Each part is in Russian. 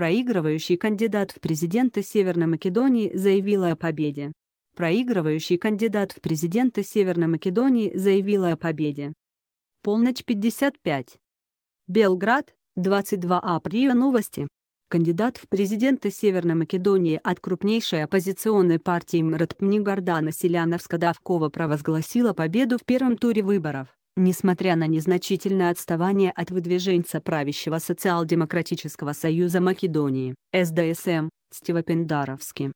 Проигрывающий кандидат в президенты Северной Македонии заявила о победе. Проигрывающий кандидат в президенты Северной Македонии заявила о победе. Полночь 55. Белград, 22 апреля новости. Кандидат в президенты Северной Македонии от крупнейшей оппозиционной партии МРТ Мнигардана а Селяновска-Давкова провозгласила победу в первом туре выборов. Несмотря на незначительное отставание от выдвиженца правящего социал-демократического союза Македонии, СДСМ, Стива Пендаровски.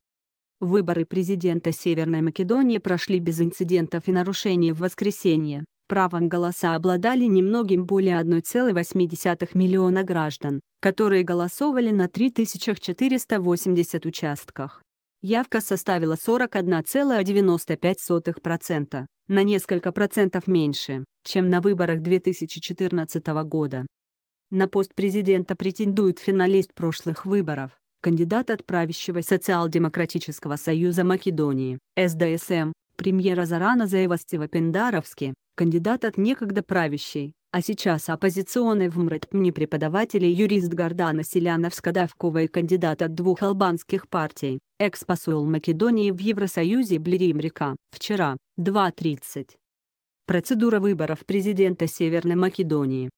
Выборы президента Северной Македонии прошли без инцидентов и нарушений в воскресенье. Правом голоса обладали немногим более 1,8 миллиона граждан, которые голосовали на 3480 участках явка составила 41,95% на несколько процентов меньше, чем на выборах 2014 года. На пост президента претендует финалист прошлых выборов, кандидат от правящего Социал-демократического союза Македонии, СДСМ, премьера Зарана Заевастева Пендаровски, кандидат от некогда правящей, а сейчас оппозиционный в МРЭД преподаватель и юрист Гордана Селяновска-Давкова и кандидат от двух албанских партий, экс-посол Македонии в Евросоюзе Блирим Река. Вчера, 2.30. Процедура выборов президента Северной Македонии.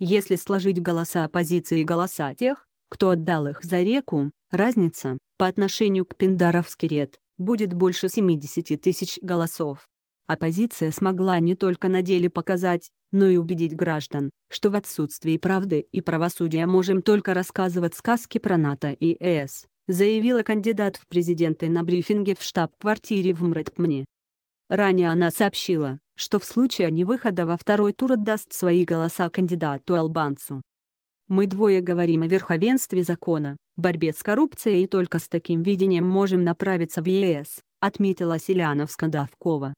Если сложить голоса оппозиции и голоса тех, кто отдал их за реку, разница, по отношению к Пиндаровский ред, будет больше 70 тысяч голосов оппозиция смогла не только на деле показать, но и убедить граждан, что в отсутствии правды и правосудия можем только рассказывать сказки про НАТО и ЕС, заявила кандидат в президенты на брифинге в штаб-квартире в МРЭТПМНИ. Ранее она сообщила, что в случае невыхода во второй тур отдаст свои голоса кандидату Албанцу. Мы двое говорим о верховенстве закона, борьбе с коррупцией и только с таким видением можем направиться в ЕС, отметила Селянов давкова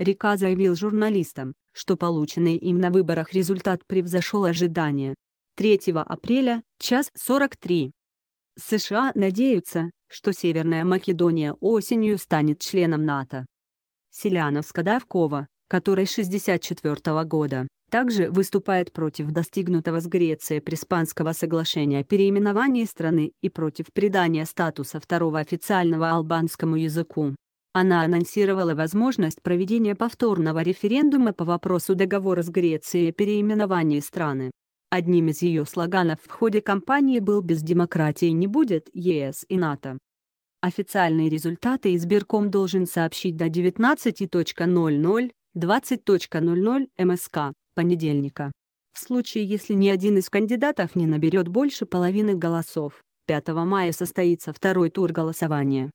Река заявил журналистам, что полученный им на выборах результат превзошел ожидания. 3 апреля, час 43. США надеются, что Северная Македония осенью станет членом НАТО. селянов Давкова, который 64 -го года, также выступает против достигнутого с Грецией Преспанского соглашения о переименовании страны и против придания статуса второго официального албанскому языку. Она анонсировала возможность проведения повторного референдума по вопросу договора с Грецией о переименовании страны. Одним из ее слоганов в ходе кампании был «Без демократии не будет ЕС и НАТО». Официальные результаты избирком должен сообщить до 19.00, 20.00 МСК, понедельника. В случае, если ни один из кандидатов не наберет больше половины голосов, 5 мая состоится второй тур голосования.